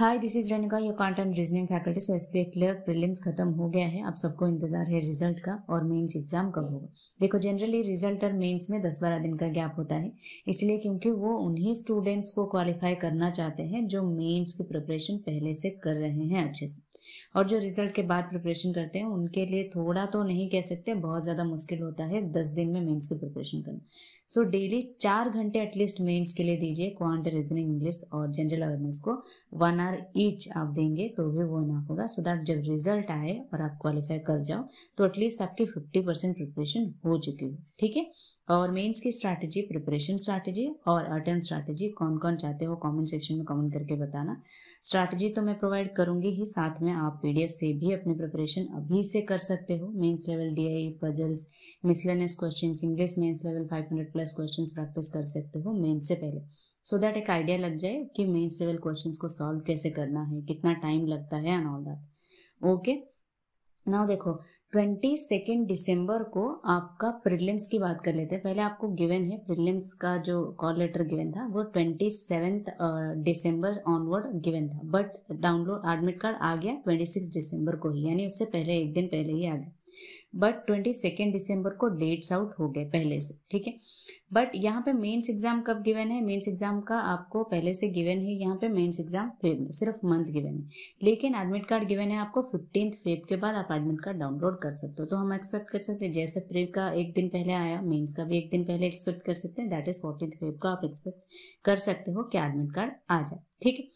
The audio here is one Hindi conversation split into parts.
hi this is Renuka your content reasoning faculty so S P clear prelims खत्म हो गया है आप सबको इंतजार है रिजल्ट का और मेंस एग्जाम कब होगा देखो जनरली रिजल्ट और मेंस में दस बारह दिन का गैप होता है इसलिए क्योंकि वो उन्हीं स्टूडेंट्स को क्वालिफाई करना चाहते हैं जो मेंस की प्रिपरेशन पहले से कर रहे हैं अच्छे से और जो रिजल्ट के बाद प्रिपरेशन करते हैं उनके लिए थोड़ा तो नहीं कह सकते बहुत ज़्यादा मुश्किल होता है दस दिन में मेन्स की प्रिपरेशन करना सो डेली चार घंटे एटलीस्ट मेन्स के लिए दीजिए क्वांट रीजनिंग इंग्लिश और जनरल अवेयरनेस को वन आर हजार ईच आप देंगे तो भी वो इनाफ होगा सो दैट जब रिजल्ट आए और आप क्वालिफाई कर जाओ तो एटलीस्ट आपकी फिफ्टी परसेंट प्रिपरेशन हो चुकी हो ठीक है और मेंस की स्ट्रैटेजी प्रिपरेशन स्ट्रैटेजी और अटेम्प स्ट्रैटेजी कौन कौन चाहते हो कमेंट सेक्शन में कमेंट करके बताना स्ट्रैटेजी तो मैं प्रोवाइड करूंगी ही साथ में आप पीडीएफ से भी अपनी प्रिपरेशन अभी से कर सकते हो mains level D I puzzles miscellaneous question English mains level 500 plus question practice कर सकते हो मेन्स से पहले सो दैट एक आइडिया लग जाए कि मेन सिविल क्वेश्चन को सॉल्व कैसे करना है कितना टाइम लगता है and all that okay now देखो ट्वेंटी सेकेंड दिसंबर को आपका प्रिलिम्स की बात कर लेते हैं पहले आपको गिवन है प्रिलिम्स का जो कॉल लेटर गिवन था वो twenty seventh December onward given था बट डाउनलोड एडमिट कार्ड आ गया ट्वेंटी सिक्स दिसंबर को ही यानी उससे पहले एक दिन पहले ही आ गया बट ट्वेंटी सेकेंड दिसंबर को डेट्स आउट हो गए पहले से ठीक है बट यहाँ पे मेंस एग्जाम कब गिवन है मेंस एग्जाम का आपको पहले से गिवन है यहाँ पे मेंस एग्जाम फेब में सिर्फ मंथ गिवन है लेकिन एडमिट कार्ड गिवन है आपको फिफ्टींथ फेब के बाद आप एडमिट कार्ड डाउनलोड कर सकते हो तो हम एक्सपेक्ट कर सकते हैं जैसे फेब का एक दिन पहले आया मेन्स का भी एक दिन पहले एक्सपेक्ट कर सकते हैं दैट इज फोर्टीन फेब को आप एक्सपेक्ट कर सकते हो कि एडमिट कार्ड आ जाए ठीक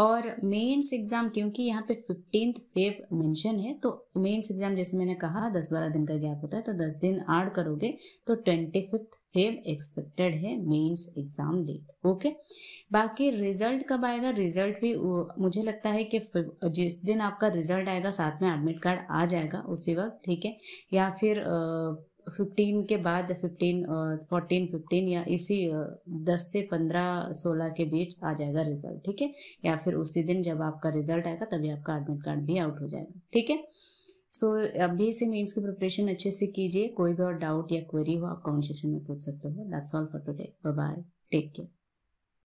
और मेंस एग्जाम क्योंकि यहाँ पे फिफ्टींथ फेब मेंशन है तो मेंस एग्जाम जैसे मैंने कहा दस बारह दिन का गैप होता है तो दस दिन आड़ करोगे तो ट्वेंटी फिफ्थ फेब एक्सपेक्टेड है मेंस एग्जाम डेट ओके बाकी रिजल्ट कब आएगा रिजल्ट भी मुझे लगता है कि जिस दिन आपका रिजल्ट आएगा साथ में एडमिट कार्ड आ जाएगा उसी वक्त ठीक है या फिर फिफ्टीन के बाद फिफ्टीन फोर्टीन फिफ्टीन या इसी दस से पंद्रह सोलह के बीच आ जाएगा रिजल्ट ठीक है या फिर उसी दिन जब आपका रिजल्ट आएगा तभी आपका एडमिट कार्ड भी आउट हो जाएगा ठीक है सो so, अभी से मीन्स की प्रिपरेशन अच्छे से कीजिए कोई भी और डाउट या क्वेरी हो आप कमेंट सेक्शन में पूछ सकते हो that's all for today bye bye take care